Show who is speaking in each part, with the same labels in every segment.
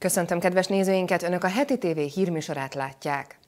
Speaker 1: Köszöntöm kedves nézőinket, Önök a heti TV hírműsorát látják.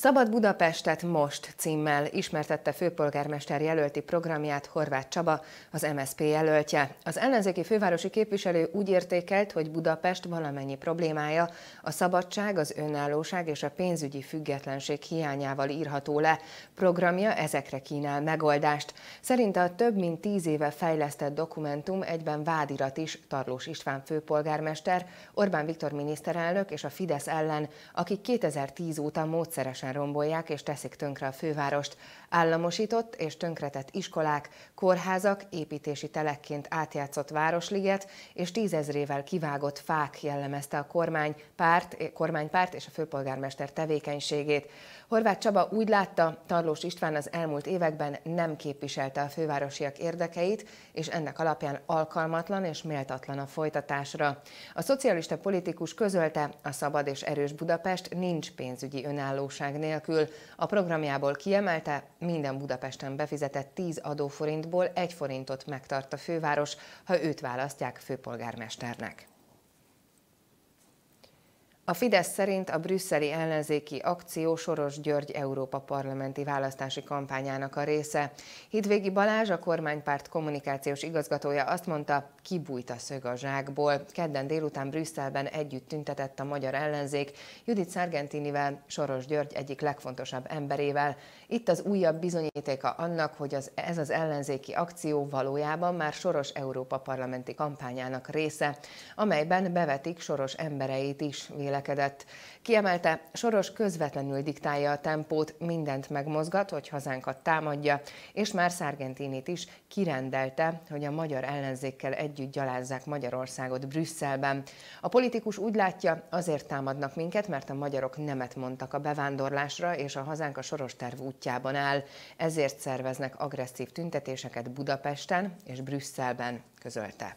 Speaker 1: Szabad Budapestet most címmel ismertette főpolgármester jelölti programját Horváth Csaba, az MSZP jelöltje. Az ellenzéki fővárosi képviselő úgy értékelt, hogy Budapest valamennyi problémája a szabadság, az önállóság és a pénzügyi függetlenség hiányával írható le. Programja ezekre kínál megoldást. Szerinte a több mint tíz éve fejlesztett dokumentum egyben vádirat is Tarlós István főpolgármester, Orbán Viktor miniszterelnök és a Fidesz ellen, akik 2010 óta módszeresen rendszeresen rombolják és teszik tönkre a fővárost. Államosított és tönkretett iskolák, kórházak, építési telekként átjátszott városliget és tízezrével kivágott fák jellemezte a kormány, párt, kormánypárt és a főpolgármester tevékenységét. Horváth Csaba úgy látta, Tarlós István az elmúlt években nem képviselte a fővárosiak érdekeit, és ennek alapján alkalmatlan és méltatlan a folytatásra. A szocialista politikus közölte, a szabad és erős Budapest nincs pénzügyi önállóság nélkül. A programjából kiemelte, minden Budapesten befizetett 10 adóforintból egy forintot megtart a főváros, ha őt választják főpolgármesternek. A Fidesz szerint a brüsszeli ellenzéki akció Soros György Európa parlamenti választási kampányának a része. Hidvégi Balázs, a kormánypárt kommunikációs igazgatója azt mondta, kibújt a szög a zsákból. Kedden délután Brüsszelben együtt tüntetett a magyar ellenzék Judit Sargentinivel, Soros György egyik legfontosabb emberével. Itt az újabb bizonyítéka annak, hogy az, ez az ellenzéki akció valójában már Soros Európa parlamenti kampányának része, amelyben bevetik Soros embereit is, véle növekedett. Kiemelte, Soros közvetlenül diktálja a tempót, mindent megmozgat, hogy hazánkat támadja, és már Szargentinit is kirendelte, hogy a magyar ellenzékkel együtt gyalázzák Magyarországot Brüsszelben. A politikus úgy látja, azért támadnak minket, mert a magyarok nemet mondtak a bevándorlásra, és a hazánk a soros terv útjában áll. Ezért szerveznek agresszív tüntetéseket Budapesten és Brüsszelben, közölte.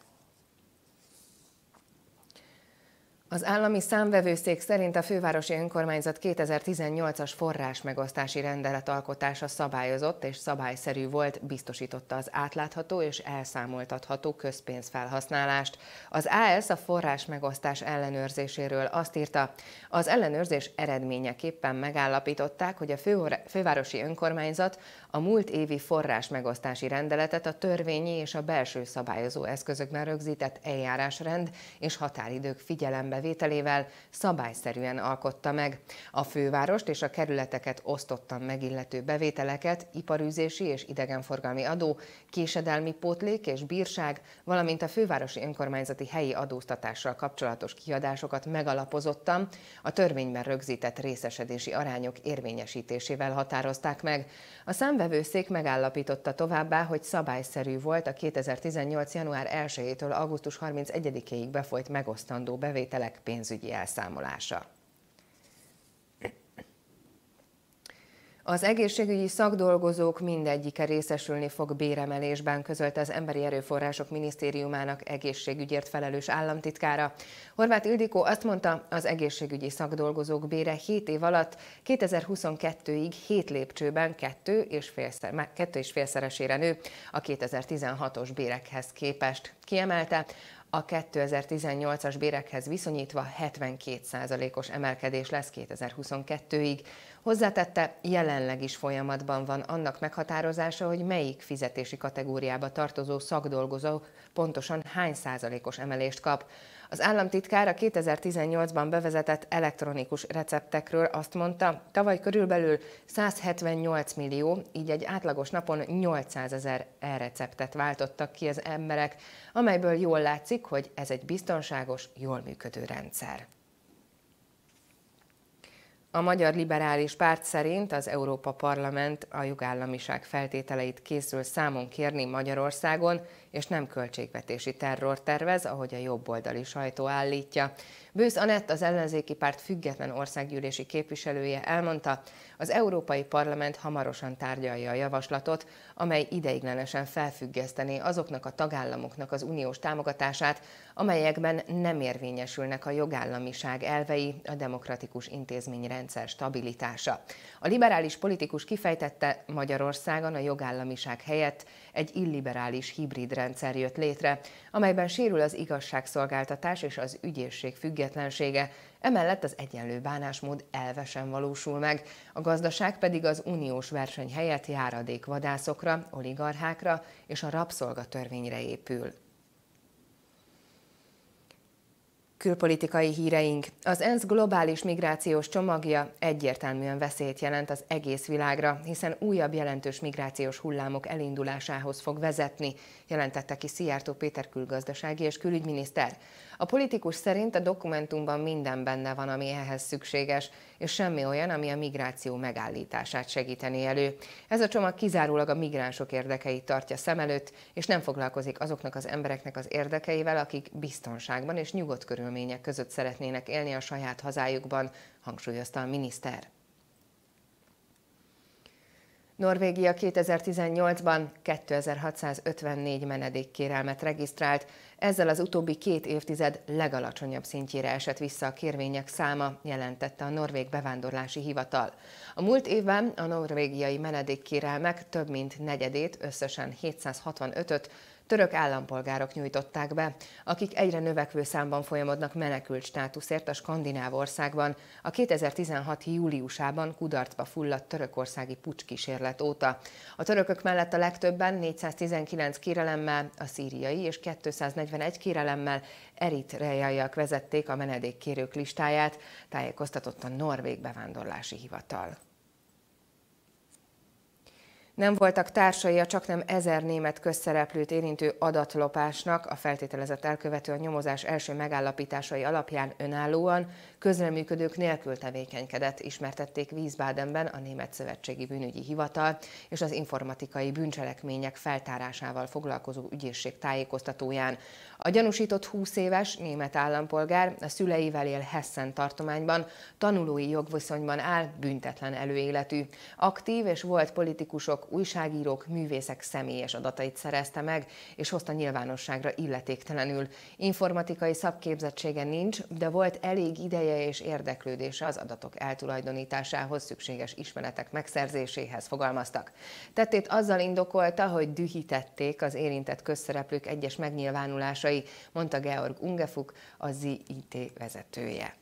Speaker 1: Az állami számvevőszék szerint a fővárosi önkormányzat 2018-as forrás megosztási rendelet alkotása szabályozott és szabályszerű volt, biztosította az átlátható és elszámoltatható közpénzfelhasználást. Az AS a forrás megosztás ellenőrzéséről azt írta, az ellenőrzés eredményeképpen megállapították, hogy a fővárosi önkormányzat a múlt évi forrás megosztási rendeletet a törvényi és a belső szabályozó eszközökben rögzített eljárásrend és határidők figyelembe felvételével szabályszerűen alkotta meg. A fővárost és a kerületeket osztottan megillető bevételeket iparűzési és idegenforgalmi adó, késedelmi pótlék és bírság, valamint a fővárosi önkormányzati helyi adóztatással kapcsolatos kiadásokat megalapozottan a törvényben rögzített részesedési arányok érvényesítésével határozták meg. A számvevőszék megállapította továbbá, hogy szabályszerű volt a 2018. január 1-től augusztus 31-ig befolyt megosztandó bevételek ügyek pénzügyi elszámolása. Az egészségügyi szakdolgozók mindegyike részesülni fog béremelésben, közölte az Emberi Erőforrások Minisztériumának egészségügyért felelős államtitkára. Horváth Ildikó azt mondta, az egészségügyi szakdolgozók bére 7 év alatt 2022-ig 7 lépcsőben 2 és, félszeresére nő a 2016-os bérekhez képest. Kiemelte, a 2018-as bérekhez viszonyítva 72%-os emelkedés lesz 2022-ig, Hozzátette, jelenleg is folyamatban van annak meghatározása, hogy melyik fizetési kategóriába tartozó szakdolgozó pontosan hány százalékos emelést kap. Az államtitkár a 2018-ban bevezetett elektronikus receptekről azt mondta, tavaly körülbelül 178 millió, így egy átlagos napon 800 ezer e-receptet váltottak ki az emberek, amelyből jól látszik, hogy ez egy biztonságos, jól működő rendszer. A Magyar Liberális Párt szerint az Európa Parlament a jogállamiság feltételeit készül számon kérni Magyarországon, és nem költségvetési terror tervez, ahogy a jobboldali sajtó állítja. Bősz Anett, az ellenzéki párt független országgyűlési képviselője elmondta, az Európai Parlament hamarosan tárgyalja a javaslatot, amely ideiglenesen felfüggesztené azoknak a tagállamoknak az uniós támogatását, amelyekben nem érvényesülnek a jogállamiság elvei, a demokratikus intézményrendszer stabilitása. A liberális politikus kifejtette, Magyarországon a jogállamiság helyett egy illiberális hibrid rendszer jött létre, amelyben sérül az igazságszolgáltatás és az ügyészség függetlensége, emellett az egyenlő bánásmód elve sem valósul meg, a gazdaság pedig az uniós verseny helyett járadékvadászokra, oligarchákra és a rabszolgatörvényre épül. Külpolitikai híreink. Az ENSZ globális migrációs csomagja egyértelműen veszélyt jelent az egész világra, hiszen újabb jelentős migrációs hullámok elindulásához fog vezetni, jelentette ki Szijjártó Péter külgazdasági és külügyminiszter. A politikus szerint a dokumentumban minden benne van, ami ehhez szükséges, és semmi olyan, ami a migráció megállítását segíteni elő. Ez a csomag kizárólag a migránsok érdekeit tartja szem előtt, és nem foglalkozik azoknak az embereknek az érdekeivel, akik biztonságban és nyugodt körülmények között szeretnének élni a saját hazájukban, hangsúlyozta a miniszter. Norvégia 2018-ban 2654 kérelmet regisztrált, ezzel az utóbbi két évtized legalacsonyabb szintjére esett vissza a kérvények száma, jelentette a Norvég Bevándorlási Hivatal. A múlt évben a norvégiai menedékkérelmek több mint negyedét, összesen 765-öt török állampolgárok nyújtották be, akik egyre növekvő számban folyamodnak menekült státuszért a Skandináv országban a 2016. júliusában kudarcba fulladt törökországi pucskísérlet óta. A törökök mellett a legtöbben 419 kérelemmel, a szíriai és 241 kérelemmel eritrejaiak vezették a menedékkérők listáját, tájékoztatott a Norvég bevándorlási hivatal. Nem voltak társai a csaknem ezer német közszereplőt érintő adatlopásnak, a feltételezett elkövető a nyomozás első megállapításai alapján önállóan, közreműködők nélkül tevékenykedett, ismertették Wiesbadenben a Német Szövetségi Bűnügyi Hivatal és az informatikai bűncselekmények feltárásával foglalkozó ügyészség tájékoztatóján. A gyanúsított 20 éves német állampolgár a szüleivel él Hessen tartományban, tanulói jogviszonyban áll, büntetlen előéletű. Aktív és volt politikusok, újságírók, művészek személyes adatait szerezte meg, és hozta nyilvánosságra illetéktelenül. Informatikai szakképzettsége nincs, de volt elég ideje igénye és érdeklődése az adatok eltulajdonításához szükséges ismeretek megszerzéséhez fogalmaztak. Tettét azzal indokolta, hogy dühítették az érintett közszereplők egyes megnyilvánulásai, mondta Georg Ungefuk, a ZIT vezetője.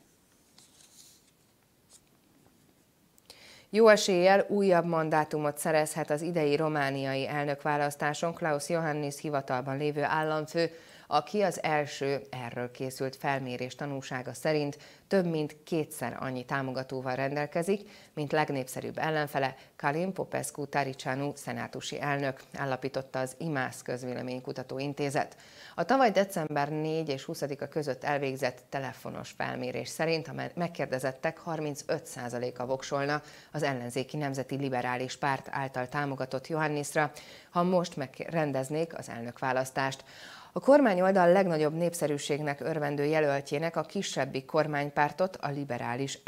Speaker 1: Jó eséllyel újabb mandátumot szerezhet az idei romániai elnökválasztáson Klaus Johannis hivatalban lévő államfő, aki az első erről készült felmérés tanúsága szerint több mint kétszer annyi támogatóval rendelkezik, mint legnépszerűbb ellenfele Kalin Popescu Taricsánú szenátusi elnök, állapította az IMASZ közvéleménykutató intézet. A tavaly december 4 és 20-a között elvégzett telefonos felmérés szerint a megkérdezettek 35%-a voksolna az ellenzéki nemzeti liberális párt által támogatott Johannisra, ha most megrendeznék az elnökválasztást. A kormány oldal legnagyobb népszerűségnek örvendő jelöltjének a kisebbi kormánypártot, a liberális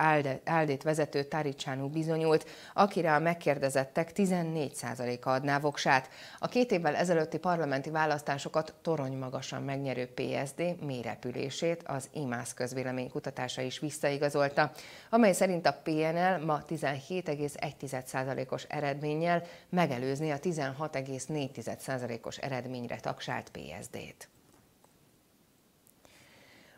Speaker 1: Áldét vezető Taricsánú bizonyult, akire a megkérdezettek 14%-a adná voksát. A két évvel ezelőtti parlamenti választásokat torony magasan megnyerő PSD mérepülését az IMÁSZ közvéleménykutatása is visszaigazolta, amely szerint a PNL ma 17,1%-os eredménnyel megelőzni a 16,4%-os eredményre tagsált PSD-t.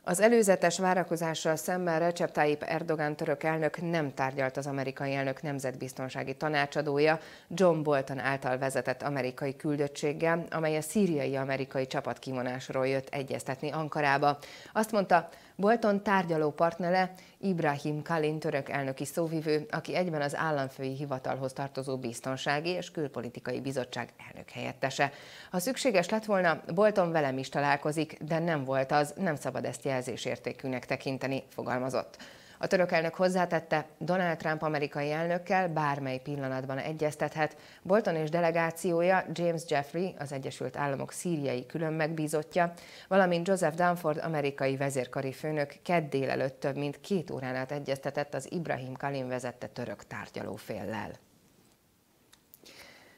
Speaker 1: Az előzetes várakozással szemben Recep Tayyip Erdogan török elnök nem tárgyalt az amerikai elnök nemzetbiztonsági tanácsadója John Bolton által vezetett amerikai küldöttséggel, amely a szíriai amerikai kivonásról jött egyeztetni Ankarába. Azt mondta, Bolton tárgyaló partnere Ibrahim Kalin török elnöki szóvivő, aki egyben az államfői hivatalhoz tartozó biztonsági és külpolitikai bizottság elnök helyettese. Ha szükséges lett volna, Bolton velem is találkozik, de nem volt az, nem szabad ezt jelzésértékűnek tekinteni, fogalmazott. A török elnök hozzátette, Donald Trump amerikai elnökkel bármely pillanatban egyeztethet. Bolton és delegációja James Jeffrey, az Egyesült Államok szíriai külön megbízottja, valamint Joseph Dunford amerikai vezérkari főnök kedd délelőtt több mint két órán át egyeztetett az Ibrahim Kalin vezette török tárgyalóféllel.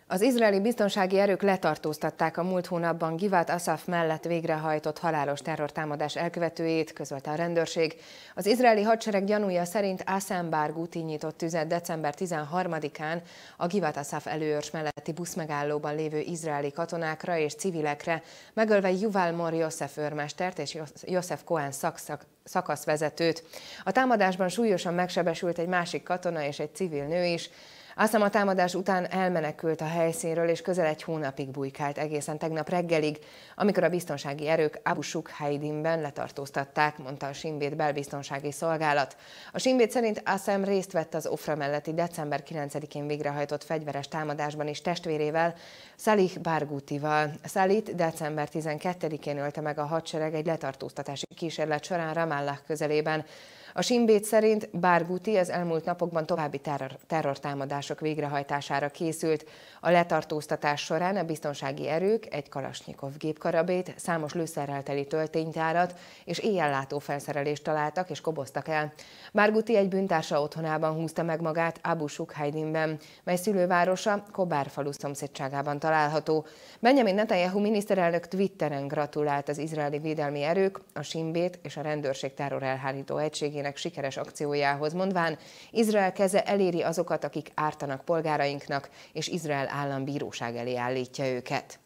Speaker 1: Az izraeli biztonsági erők letartóztatták a múlt hónapban givat Asaf mellett végrehajtott halálos terrortámadás elkövetőjét, közölte a rendőrség. Az izraeli hadsereg gyanúja szerint Asenbárg úti nyitott tüzet december 13-án a givat Asaf előörs melletti buszmegállóban lévő izraeli katonákra és civilekre, megölve Juval Mor Josef őrmestert és Josef Cohen szakszak szakaszvezetőt. A támadásban súlyosan megsebesült egy másik katona és egy civil nő is, aztán a támadás után elmenekült a helyszínről, és közel egy hónapig bujkált egészen tegnap reggelig, amikor a biztonsági erők Abu Shuk Haidinben letartóztatták, mondta a Simbét belbiztonsági szolgálat. A Simbét szerint Assam részt vett az Ofra melletti december 9-én végrehajtott fegyveres támadásban is testvérével, Salih Bargutival. Salit december 12-én ölte meg a hadsereg egy letartóztatási kísérlet során Ramallah közelében. A Simbét szerint Bárguti az elmúlt napokban további terror, terrortámadások végrehajtására készült. A letartóztatás során a biztonsági erők egy Kalasnyikov gépkarabét, számos lőszerrel teli tölténytárat és éjjellátó felszerelést találtak és koboztak el. Bárguti egy bűntársa otthonában húzta meg magát Abu Sukhaidinben, mely szülővárosa Kobár falu szomszédságában található. Benjamin Netanyahu miniszterelnök Twitteren gratulált az izraeli védelmi erők, a Simbét és a rendőrség terror elhárító egységének vezetőnek sikeres akciójához, mondván Izrael keze eléri azokat, akik ártanak polgárainknak, és Izrael állambíróság elé állítja őket.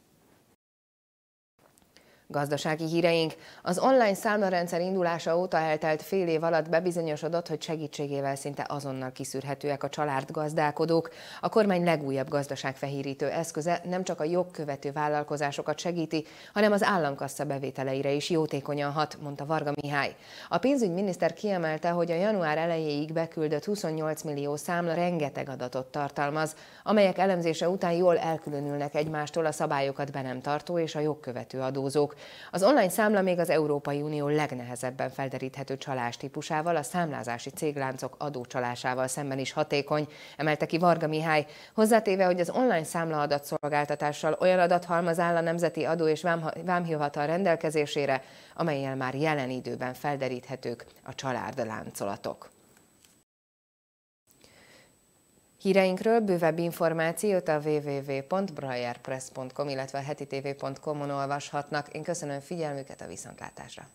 Speaker 1: Gazdasági híreink. Az online számlarendszer indulása óta eltelt fél év alatt bebizonyosodott, hogy segítségével szinte azonnal kiszűrhetőek a családgazdálkodók. A kormány legújabb gazdaságfehérítő eszköze nem csak a jogkövető vállalkozásokat segíti, hanem az államkassa bevételeire is jótékonyan hat, mondta Varga Mihály. A pénzügyminiszter kiemelte, hogy a január elejéig beküldött 28 millió számla rengeteg adatot tartalmaz, amelyek elemzése után jól elkülönülnek egymástól a szabályokat be nem tartó és a jogkövető adózók. Az online számla még az Európai Unió legnehezebben felderíthető csalás típusával, a számlázási cégláncok adócsalásával szemben is hatékony, emelte ki Varga Mihály, hozzátéve, hogy az online számla adatszolgáltatással olyan adathalmaz áll a Nemzeti Adó és Vámhivatal rendelkezésére, amelyel már jelen időben felderíthetők a csalárd láncolatok. Híreinkről bővebb információt a www.briarpress.com, illetve a hetitv.com-on olvashatnak. Én köszönöm figyelmüket a viszontlátásra!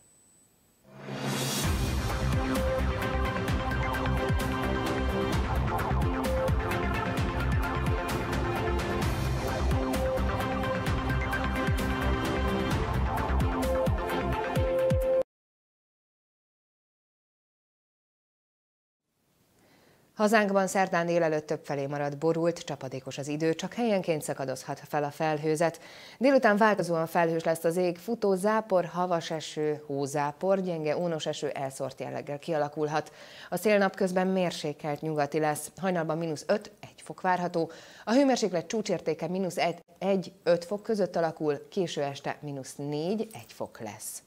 Speaker 1: Hazánkban szerdán délelőtt több felé maradt borult, csapadékos az idő, csak helyenként szakadozhat fel a felhőzet. Délután változóan felhős lesz az ég, futó zápor, havas eső, hózápor, gyenge ónos eső elszórt jelleggel kialakulhat. A szél napközben mérsékelt nyugati lesz, hajnalban mínusz 5, 1 fok várható. A hőmérséklet csúcsértéke mínusz 1, 1, 5 fok között alakul, késő este mínusz 4, 1 fok lesz.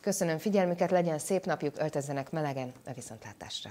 Speaker 1: Köszönöm figyelmüket, legyen szép napjuk, öltözzenek melegen, a viszontlátásra!